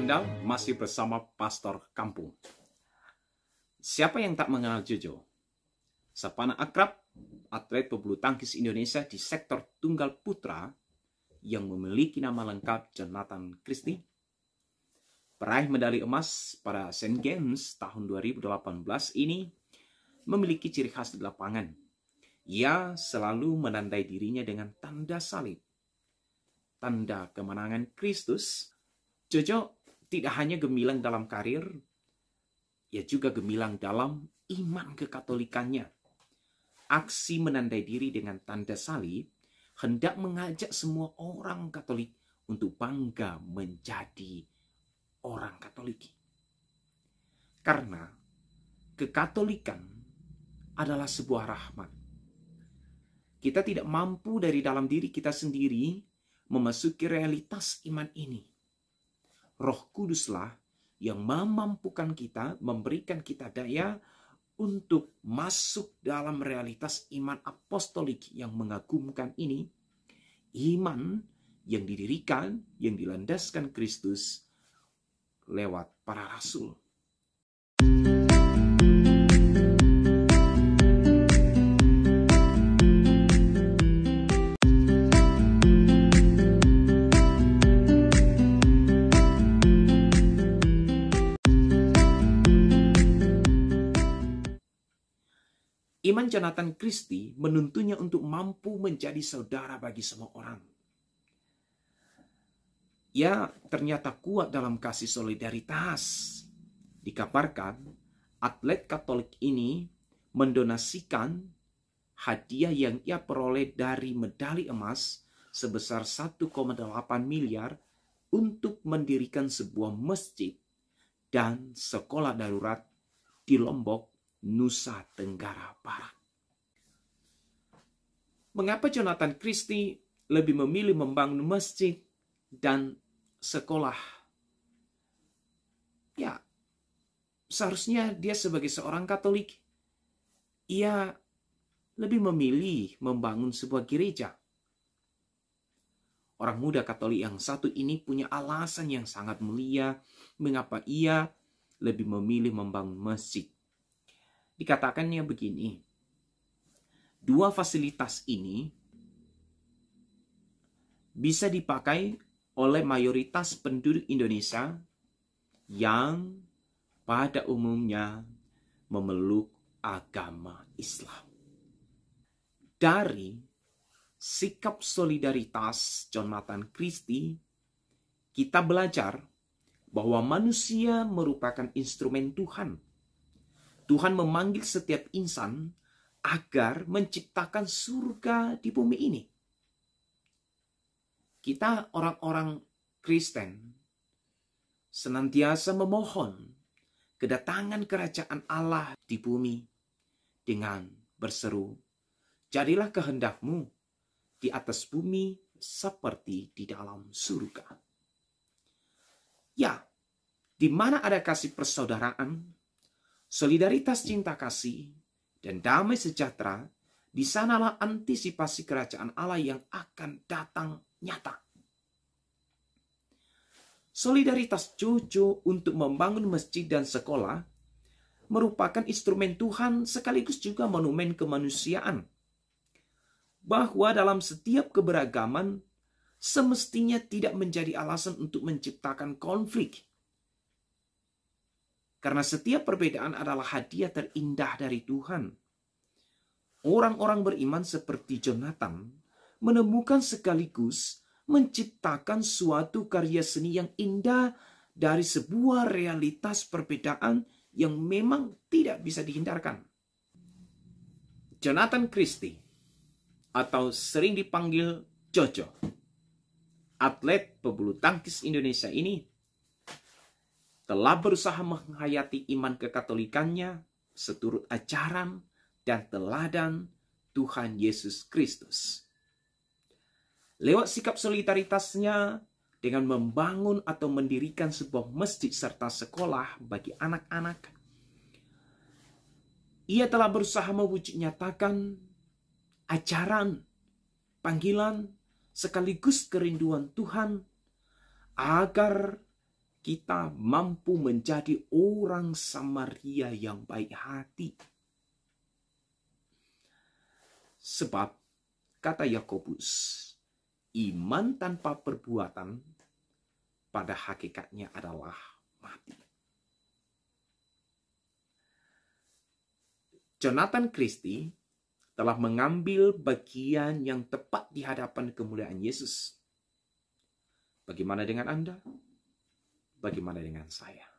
Anda masih bersama Pastor Kampung. Siapa yang tak mengenal Jojo? sepana Akrab, atlet pebulu tangkis Indonesia di sektor tunggal putra yang memiliki nama lengkap Jonathan Christie, peraih medali emas pada Sea Games tahun 2018 ini memiliki ciri khas di lapangan. Ia selalu menandai dirinya dengan tanda salib. Tanda kemenangan Kristus, Jojo tidak hanya gemilang dalam karir, ia juga gemilang dalam iman kekatolikannya. Aksi menandai diri dengan tanda salib hendak mengajak semua orang Katolik untuk bangga menjadi orang Katolik. Karena kekatolikan adalah sebuah rahmat. Kita tidak mampu dari dalam diri kita sendiri memasuki realitas iman ini. Roh Kuduslah yang memampukan kita, memberikan kita daya untuk masuk dalam realitas iman apostolik yang mengagumkan ini. Iman yang didirikan, yang dilandaskan Kristus lewat para rasul. Iman Jonathan Christie menuntunnya untuk mampu menjadi saudara bagi semua orang. Ia ya, ternyata kuat dalam kasih solidaritas. Dikabarkan, atlet Katolik ini mendonasikan hadiah yang ia peroleh dari medali emas sebesar 1,8 miliar untuk mendirikan sebuah masjid dan sekolah darurat di Lombok Nusa Tenggara Barat. Mengapa Jonathan Christie lebih memilih membangun masjid dan sekolah? Ya, seharusnya dia sebagai seorang Katolik, ia lebih memilih membangun sebuah gereja. Orang muda Katolik yang satu ini punya alasan yang sangat mulia mengapa ia lebih memilih membangun masjid dikatakannya begini. Dua fasilitas ini bisa dipakai oleh mayoritas penduduk Indonesia yang pada umumnya memeluk agama Islam. Dari sikap solidaritas Jonathan Christie, kita belajar bahwa manusia merupakan instrumen Tuhan Tuhan memanggil setiap insan agar menciptakan surga di bumi ini. Kita orang-orang Kristen senantiasa memohon kedatangan kerajaan Allah di bumi dengan berseru, "Jadilah kehendakmu di atas bumi seperti di dalam surga." Ya, di mana ada kasih persaudaraan, solidaritas cinta kasih, dan damai sejahtera, di sanalah antisipasi kerajaan Allah yang akan datang nyata. Solidaritas cucu untuk membangun masjid dan sekolah merupakan instrumen Tuhan sekaligus juga monumen kemanusiaan. Bahwa dalam setiap keberagaman, semestinya tidak menjadi alasan untuk menciptakan konflik karena setiap perbedaan adalah hadiah terindah dari Tuhan. Orang-orang beriman seperti Jonathan menemukan sekaligus menciptakan suatu karya seni yang indah dari sebuah realitas perbedaan yang memang tidak bisa dihindarkan. Jonathan Christie atau sering dipanggil Jojo, atlet pebulu tangkis Indonesia ini telah berusaha menghayati iman kekatolikannya seturut ajaran dan teladan Tuhan Yesus Kristus. Lewat sikap solidaritasnya dengan membangun atau mendirikan sebuah masjid serta sekolah bagi anak-anak, ia telah berusaha mewujud nyatakan ajaran, panggilan, sekaligus kerinduan Tuhan agar kita mampu menjadi orang Samaria yang baik hati. Sebab, kata Yakobus, iman tanpa perbuatan pada hakikatnya adalah mati. Jonathan Christie telah mengambil bagian yang tepat di hadapan kemuliaan Yesus. Bagaimana dengan Anda? bagaimana dengan saya?